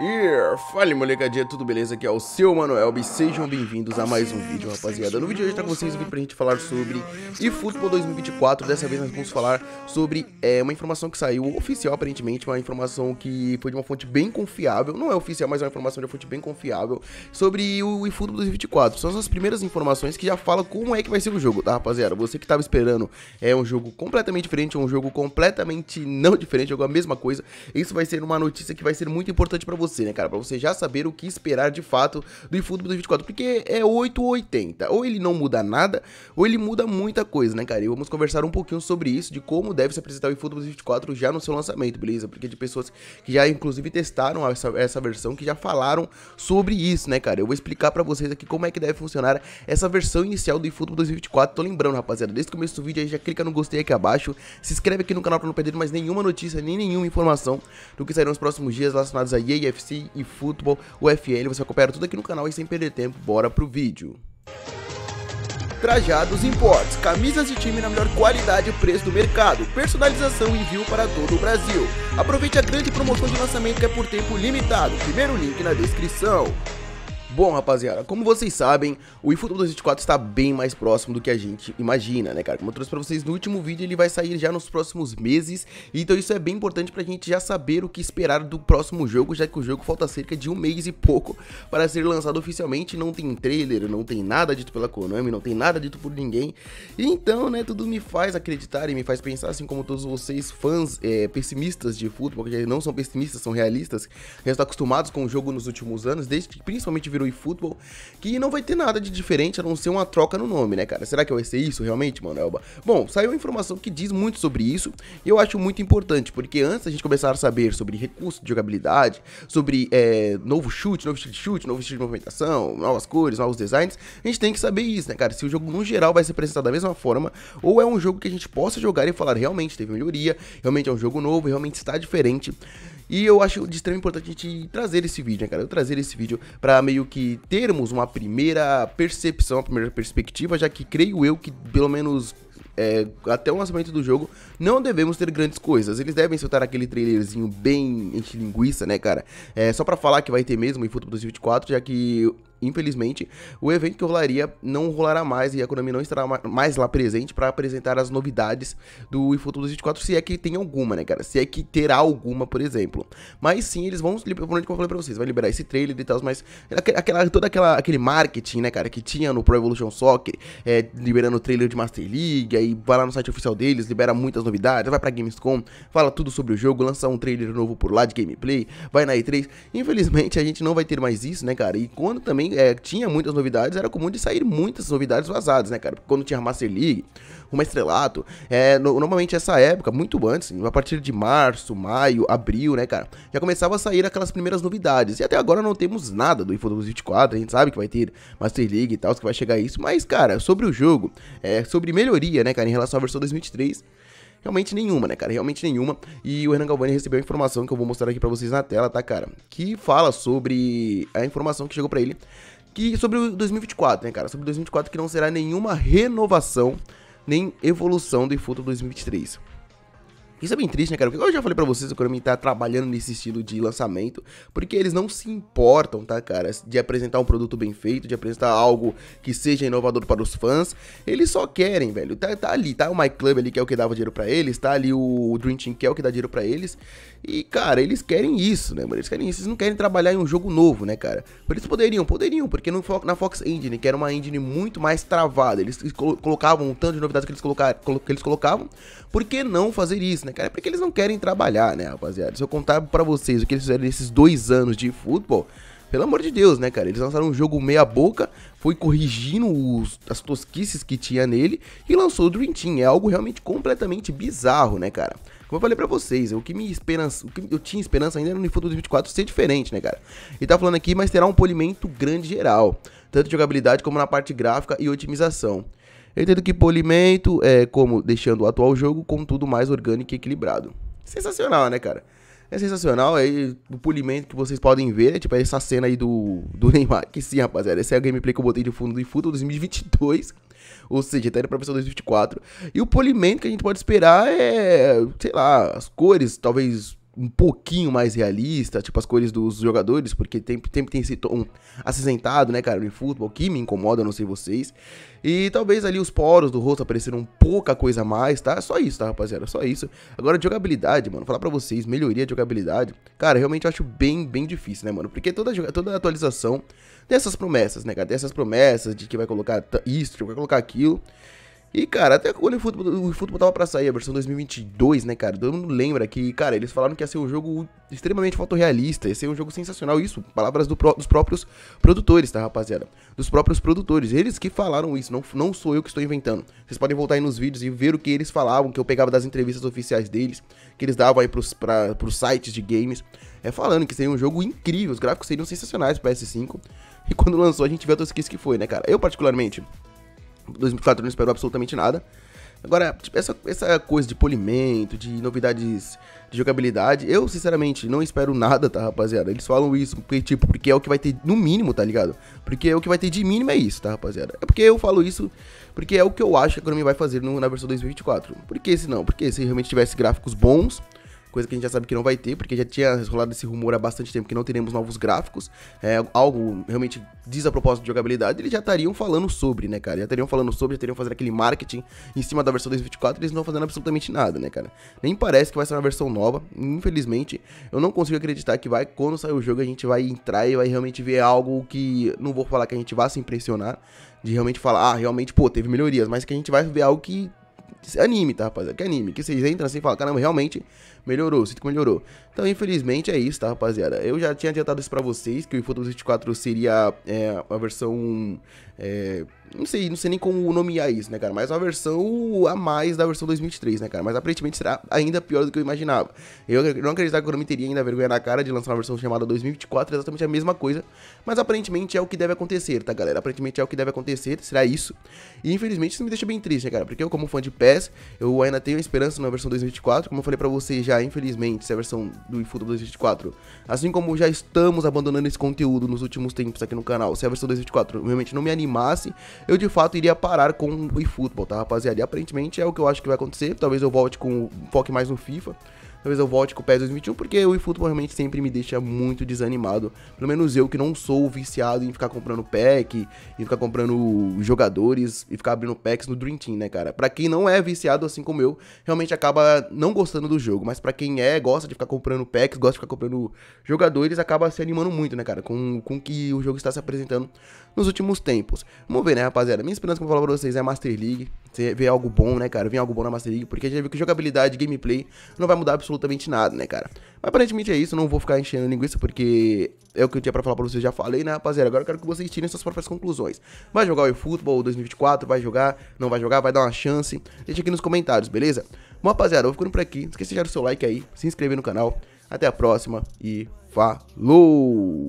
E Fala molecadinha, tudo beleza? Aqui é o seu Manuel e sejam bem-vindos a mais um vídeo, rapaziada. No vídeo de hoje tá com vocês aqui vídeo pra gente falar sobre eFootball 2024. Dessa vez nós vamos falar sobre é, uma informação que saiu oficial, aparentemente, uma informação que foi de uma fonte bem confiável. Não é oficial, mas é uma informação de uma fonte bem confiável sobre o eFootball 2024. São as primeiras informações que já falam como é que vai ser o jogo, tá, rapaziada? Você que tava esperando é um jogo completamente diferente, é um jogo completamente não diferente, é a mesma coisa. Isso vai ser uma notícia que vai ser muito importante pra você você, né, cara? Pra você já saber o que esperar de fato do eFootball 2024. Porque é 880. Ou ele não muda nada, ou ele muda muita coisa, né, cara? E vamos conversar um pouquinho sobre isso, de como deve se apresentar o eFootball 2024 já no seu lançamento, beleza? Porque de pessoas que já, inclusive, testaram essa, essa versão, que já falaram sobre isso, né, cara? Eu vou explicar pra vocês aqui como é que deve funcionar essa versão inicial do eFootball 2024. Tô lembrando, rapaziada, desde o começo do vídeo aí, já clica no gostei aqui abaixo, se inscreve aqui no canal pra não perder mais nenhuma notícia, nem nenhuma informação do que sairão nos próximos dias relacionados a EA UFC e futebol UFL. Você acompanha tudo aqui no canal e sem perder tempo, bora pro vídeo. Trajados Imports, camisas de time na melhor qualidade e preço do mercado, personalização e envio para todo o Brasil. Aproveite a grande promoção de lançamento que é por tempo limitado, primeiro link na descrição. Bom, rapaziada, como vocês sabem, o eFootball 2024 está bem mais próximo do que a gente imagina, né, cara? Como eu trouxe pra vocês no último vídeo, ele vai sair já nos próximos meses, então isso é bem importante pra gente já saber o que esperar do próximo jogo, já que o jogo falta cerca de um mês e pouco para ser lançado oficialmente, não tem trailer, não tem nada dito pela Konami, não tem nada dito por ninguém, então, né, tudo me faz acreditar e me faz pensar, assim como todos vocês, fãs é, pessimistas de futebol, que não são pessimistas, são realistas, já estão acostumados com o jogo nos últimos anos, desde que principalmente virou eFootball, que não vai ter nada de diferente a não ser uma troca no nome, né, cara? Será que vai ser isso realmente, mano, Elba? Bom, saiu informação que diz muito sobre isso e eu acho muito importante, porque antes a gente começar a saber sobre recursos de jogabilidade, sobre é, novo chute, novo estilo de chute, novo estilo de movimentação, novas cores, novos designs, a gente tem que saber isso, né, cara? Se o jogo no geral vai ser apresentado da mesma forma ou é um jogo que a gente possa jogar e falar realmente teve melhoria, realmente é um jogo novo, realmente está diferente. E eu acho de extremo importância a gente trazer esse vídeo, né, cara? Eu trazer esse vídeo para meio que termos uma primeira percepção, uma primeira perspectiva, já que creio eu que pelo menos é, até o lançamento do jogo, não devemos ter grandes coisas. Eles devem soltar aquele trailerzinho bem enche linguiça, né, cara? É, só pra falar que vai ter mesmo em Futuro 2024, já que infelizmente, o evento que rolaria não rolará mais e a Konami não estará mais lá presente para apresentar as novidades do eFootball 24, se é que tem alguma, né, cara? Se é que terá alguma, por exemplo. Mas sim, eles vão, como eu falei pra vocês, vai liberar esse trailer e tal, mas aquela, todo aquela, aquele marketing, né, cara, que tinha no Pro Evolution Soccer, é, liberando o trailer de Master League, aí vai lá no site oficial deles, libera muitas novidades, vai pra Gamescom, fala tudo sobre o jogo, lança um trailer novo por lá de gameplay, vai na E3. Infelizmente, a gente não vai ter mais isso, né, cara? E quando também é, tinha muitas novidades, era comum de sair muitas novidades vazadas, né, cara? Quando tinha Master League, uma Estrelato, é, no, normalmente essa época, muito antes, a partir de março, maio, abril, né, cara? Já começava a sair aquelas primeiras novidades. E até agora não temos nada do Infodobus 24, a gente sabe que vai ter Master League e tal, que vai chegar isso. Mas, cara, sobre o jogo, é, sobre melhoria, né, cara, em relação à versão 2023 Realmente nenhuma, né, cara? Realmente nenhuma. E o Renan Galvani recebeu a informação que eu vou mostrar aqui pra vocês na tela, tá, cara? Que fala sobre a informação que chegou pra ele. Que sobre o 2024, né, cara? Sobre 2024 que não será nenhuma renovação nem evolução do futuro 2023. Isso é bem triste, né, cara? Porque eu já falei para vocês, o Konami tá trabalhando nesse estilo de lançamento, porque eles não se importam, tá, cara? De apresentar um produto bem feito, de apresentar algo que seja inovador para os fãs. Eles só querem, velho. Tá, tá ali, tá o My Club ali, que é o que dava dinheiro para eles, tá ali o Dream Team, que é o que dá dinheiro para eles. E, cara, eles querem isso, né, mano? Eles querem isso. Eles não querem trabalhar em um jogo novo, né, cara? Por isso poderiam, poderiam, porque no, na Fox Engine, que era uma engine muito mais travada, eles colocavam um tanto de novidades que eles, colocar, que eles colocavam. Por que não fazer isso, né? né, cara? É porque eles não querem trabalhar, né, rapaziada? Se eu contar para vocês o que eles fizeram nesses dois anos de futebol, pelo amor de Deus, né, cara? Eles lançaram um jogo meia boca, foi corrigindo os, as tosquices que tinha nele e lançou o Dream Team. É algo realmente completamente bizarro, né, cara? Como eu falei pra vocês, o que me esperança, o que eu tinha esperança ainda era no futebol 2024 ser diferente, né, cara? E tá falando aqui, mas terá um polimento grande geral, tanto de jogabilidade como na parte gráfica e otimização. Eu entendo que polimento é como deixando o atual jogo com tudo mais orgânico e equilibrado. Sensacional, né, cara? É sensacional, aí é o polimento que vocês podem ver, né? tipo, é tipo essa cena aí do, do Neymar, que sim, rapaziada, essa é a gameplay que eu botei de fundo do Futebol 2022, ou seja, até para pra versão 2024, e o polimento que a gente pode esperar é, sei lá, as cores, talvez um pouquinho mais realista, tipo as cores dos jogadores, porque sempre, sempre tem esse tom acinzentado, né, cara, no futebol, que me incomoda, não sei vocês. E talvez ali os poros do rosto apareceram um pouca coisa a mais, tá? Só isso, tá, rapaziada? Só isso. Agora, jogabilidade, mano, falar pra vocês, melhoria de jogabilidade, cara, realmente eu acho bem, bem difícil, né, mano? Porque toda, toda atualização tem essas promessas, né, cara? Tem essas promessas de que vai colocar isso, que vai colocar aquilo. E, cara, até quando o futebol, o tava pra sair, a versão 2022, né, cara? Todo mundo lembra que, cara, eles falaram que ia ser um jogo extremamente fotorrealista, ia ser um jogo sensacional, isso, palavras do, dos próprios produtores, tá, rapaziada? Dos próprios produtores, eles que falaram isso, não, não sou eu que estou inventando. Vocês podem voltar aí nos vídeos e ver o que eles falavam, que eu pegava das entrevistas oficiais deles, que eles davam aí pros, pra, pros sites de games, é falando que seria um jogo incrível, os gráficos seriam sensacionais pro PS5. E quando lançou, a gente vê a tosquice que foi, né, cara? Eu, particularmente, 2004 não esperou absolutamente nada. Agora, tipo, essa, essa coisa de polimento, de novidades de jogabilidade, eu, sinceramente, não espero nada, tá, rapaziada? Eles falam isso porque, tipo, porque é o que vai ter no mínimo, tá ligado? Porque é o que vai ter de mínimo é isso, tá, rapaziada? É porque eu falo isso porque é o que eu acho que a Konami vai fazer no, na versão 2024. Por que se não? Porque se realmente tivesse gráficos bons, coisa que a gente já sabe que não vai ter, porque já tinha rolado esse rumor há bastante tempo que não teremos novos gráficos, é, algo realmente diz a propósito de jogabilidade, eles já estariam falando sobre, né, cara? Já estariam falando sobre, já estariam fazendo aquele marketing em cima da versão 2024, eles não estão fazendo absolutamente nada, né, cara? Nem parece que vai ser uma versão nova, infelizmente, eu não consigo acreditar que vai, quando sair o jogo, a gente vai entrar e vai realmente ver algo que, não vou falar que a gente vá se impressionar, de realmente falar, ah, realmente, pô, teve melhorias, mas que a gente vai ver algo que Anime, tá, rapaziada? Que anime. Que vocês entram assim e falam, caramba, realmente melhorou, sinto que melhorou. Então, infelizmente, é isso, tá, rapaziada? Eu já tinha adiantado isso pra vocês, que o Photo 24 seria é, a versão é, não sei, não sei nem como nomear é isso, né, cara? Mas é uma versão a mais da versão 2023, né, cara? Mas aparentemente será ainda pior do que eu imaginava. Eu não acreditava que não me teria ainda vergonha na cara de lançar uma versão chamada 2024, exatamente a mesma coisa. Mas aparentemente é o que deve acontecer, tá, galera? Aparentemente é o que deve acontecer, será isso. E infelizmente isso me deixa bem triste, né, cara? Porque eu, como fã de PES, eu ainda tenho esperança na versão 2024. Como eu falei pra vocês já, infelizmente, se a versão do eFootball 2024, assim como já estamos abandonando esse conteúdo nos últimos tempos aqui no canal, se a versão 2024 realmente não me animasse eu de fato iria parar com o eFootball, tá, rapaziada? E aparentemente é o que eu acho que vai acontecer. Talvez eu volte com foco mais no FIFA. Talvez eu volte com o PES 2021, porque o eFootball realmente sempre me deixa muito desanimado. Pelo menos eu que não sou viciado em ficar comprando pack, em ficar comprando jogadores e ficar abrindo packs no Dream Team, né, cara? Pra quem não é viciado assim como eu, realmente acaba não gostando do jogo. Mas para quem é, gosta de ficar comprando packs, gosta de ficar comprando jogadores, acaba se animando muito, né, cara? Com o que o jogo está se apresentando nos últimos tempos. Vamos ver, né, rapaziada? Minha esperança, como eu falo pra vocês, é Master League. Você vê algo bom, né, cara? Vem algo bom na Master League, porque a gente já viu que jogabilidade, gameplay não vai mudar absolutamente nada, né, cara? Mas aparentemente é isso, não vou ficar enchendo linguiça, porque é o que eu tinha pra falar pra vocês, já falei, né, rapaziada? Agora eu quero que vocês tirem suas próprias conclusões. Vai jogar o eFootball 2024? Vai jogar? Não vai jogar? Vai dar uma chance? Deixa aqui nos comentários, beleza? Bom, rapaziada, eu vou ficando por aqui. Não esqueça de deixar o seu like aí, se inscrever no canal. Até a próxima e falou!